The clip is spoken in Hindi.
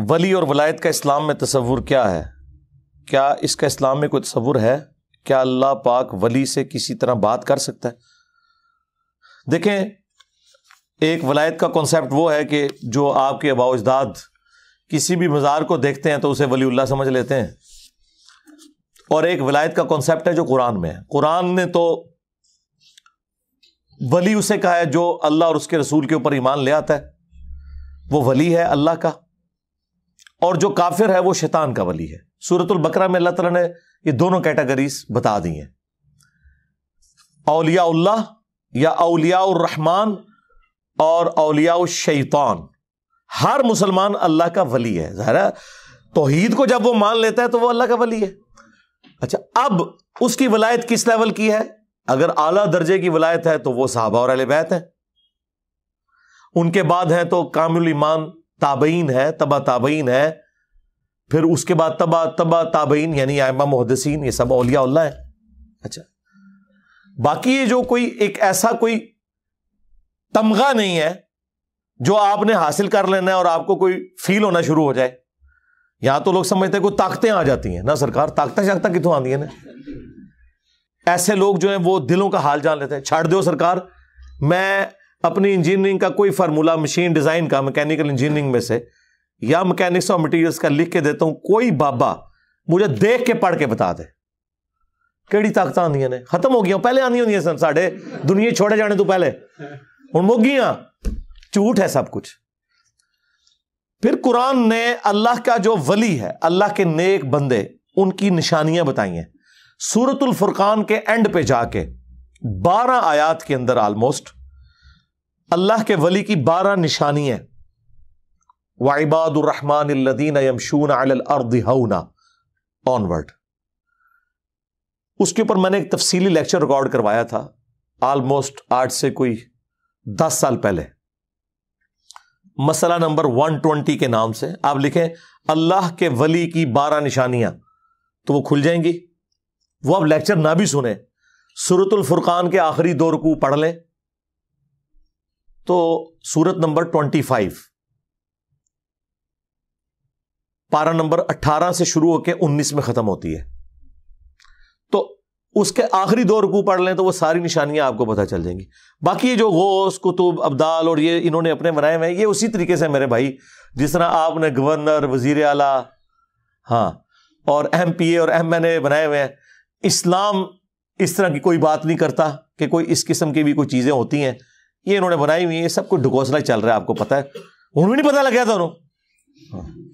वली और वलायत का इस्लाम में तस्वुर क्या है क्या इसका इस्लाम में कोई तस्वुर है क्या अल्लाह पाक वली से किसी तरह बात कर सकता है देखें एक वलायत का कॉन्सेप्ट वो है कि जो आपके अबाउजदाद किसी भी मज़ार को देखते हैं तो उसे वलीउल्ला समझ लेते हैं और एक वलायत का कॉन्सेप्ट है जो कुरान में है कुरान ने तो वली उसे कहा है जो अल्लाह और उसके रसूल के ऊपर ईमान ले आता है वो वली है अल्लाह का और जो काफिर है वो शैतान का वली है सूरतुल बकरा में अल्लाह तला ने ये दोनों कैटेगरीज बता दी हैं अलियाल्ला या अलियारहमान और अलिया शैतान हर मुसलमान अल्लाह का वली है ज़ाहिर तोहीद को जब वो मान लेता है तो वह अल्लाह का वली है अच्छा अब उसकी वलायत किस लेवल की है अगर आला दर्जे की वलायत है तो वह साहबा और अहल है उनके बाद है तो कामिल ईमान ताबईन है तबा ताबईन है फिर उसके बाद तबा तबा ताबईन यानी आयमा मुहदसिन ये सब अलिया है अच्छा बाकी ये जो कोई एक ऐसा कोई तमगा नहीं है जो आपने हासिल कर लेना है और आपको कोई फील होना शुरू हो जाए यहां तो लोग समझते हैं कोई ताकतें आ जाती हैं ना सरकार ताकतें शाकता कितों आती है ना ऐसे लोग जो है वो दिलों का हाल जान लेते हैं छाड़ दो सरकार मैं अपनी इंजीनियरिंग का कोई फार्मूला मशीन डिज़ाइन का मैकेनिकल इंजीनियरिंग में से या मैकेनिक्स और मटेरियल्स का लिख के देता हूं कोई बाबा मुझे देख के पढ़ के बता दे कि ताकत आदि ने खत्म हो ਗਈਆਂ पहले आदि होंगे ਸਨ साढ़े दुनिया छोड़े जाने तू पहले ਹੁਣ मोगी हाँ झूठ है सब कुछ फिर कुरान ने अल्लाह का जो वली है अल्लाह के नेक बंदे उनकी निशानियां बताई हैं सूरतुल फुरकान के एंड पे जाके 12 आयात के अंदर ऑलमोस्ट अल्लाह के वली की बारह निशानियां वाइबादुररहमानदीन यमशून अलअर्दना ऑनवर्ड उसके ऊपर मैंने एक तफसीली लेक्चर रिकॉर्ड करवाया था आलमोस्ट आज से कोई दस साल पहले मसला नंबर वन ट्वेंटी के नाम से आप लिखें अल्लाह के वली की बारह निशानियां तो वो खुल जाएंगी वो आप लेक्चर ना भी सुने सूरतुल फुरकान के आखिरी दो रुकू पढ़ लें तो सूरत नंबर ट्वेंटी फाइव पारा नंबर अट्ठारह से शुरू होकर उन्नीस में खत्म होती है तो उसके आखिरी दो रुकू पढ़ लें तो वो सारी निशानियां आपको पता चल जाएंगी बाकी ये जो गौस कुतुब अब्दाल और ये इन्होंने अपने बनाए हुए हैं ये उसी तरीके से मेरे भाई जिस तरह आपने गवर्नर वजीर आला हाँ और एम पी ए और एम एन ए बनाए हुए हैं इस्लाम इस तरह की कोई बात नहीं करता कि कोई इस किस्म की भी कोई चीज़ें होती हैं ये इन्होंने बनाई हुई है कुछ ढुकोसला चल रहा है आपको पता है उन्हें नहीं पता लग गया था उन्होंने